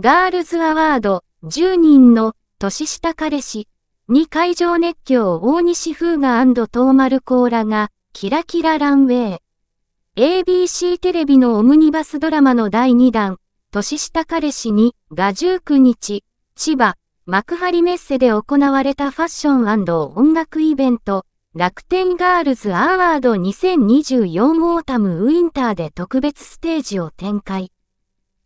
ガールズアワード、10人の年下彼氏に会場熱狂大西風雅東丸コーラがキラキラランウェイ。ABC テレビのオムニバスドラマの第2弾、年下彼氏にが19日、千葉、幕張メッセで行われたファッション音楽イベント、楽天ガールズアワード2024オータムウィンターで特別ステージを展開。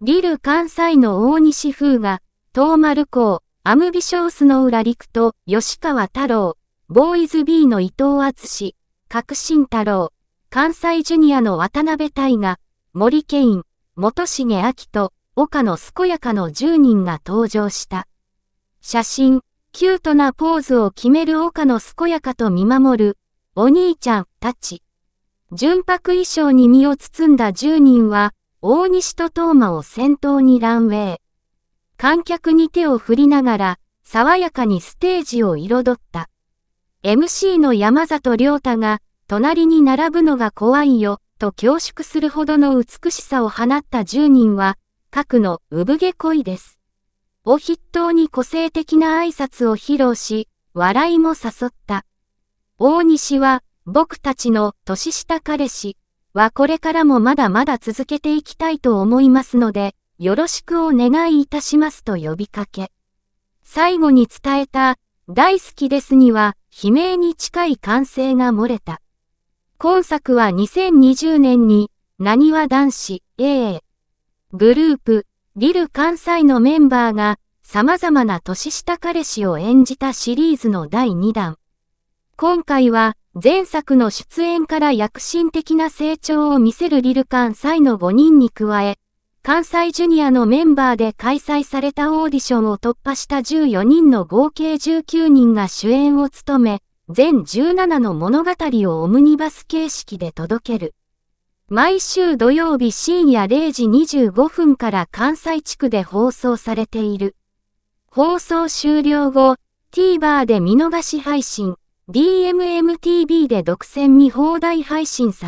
リル関西の大西風が、東丸港、アムビショースの浦陸と吉川太郎、ボーイズ B の伊藤厚志、革新太郎、関西ジュニアの渡辺大河、森ケイン、元重明と、岡野健やかの10人が登場した。写真、キュートなポーズを決める岡野健やかと見守る、お兄ちゃんたち。純白衣装に身を包んだ10人は、大西と東馬を先頭にランウェイ。観客に手を振りながら、爽やかにステージを彩った。MC の山里亮太が、隣に並ぶのが怖いよ、と恐縮するほどの美しさを放った10人は、各の産毛恋です。を筆頭に個性的な挨拶を披露し、笑いも誘った。大西は、僕たちの年下彼氏。はこれからもまだまだ続けていきたいと思いますので、よろしくお願いいたしますと呼びかけ。最後に伝えた、大好きですには、悲鳴に近い歓声が漏れた。今作は2020年に、なにわ男子 A グループ、リル関西のメンバーが、様々な年下彼氏を演じたシリーズの第2弾。今回は、前作の出演から躍進的な成長を見せるリルカンサイの5人に加え、関西ジュニアのメンバーで開催されたオーディションを突破した14人の合計19人が主演を務め、全17の物語をオムニバス形式で届ける。毎週土曜日深夜0時25分から関西地区で放送されている。放送終了後、TVer で見逃し配信。DMMTV で独占見放題配信さ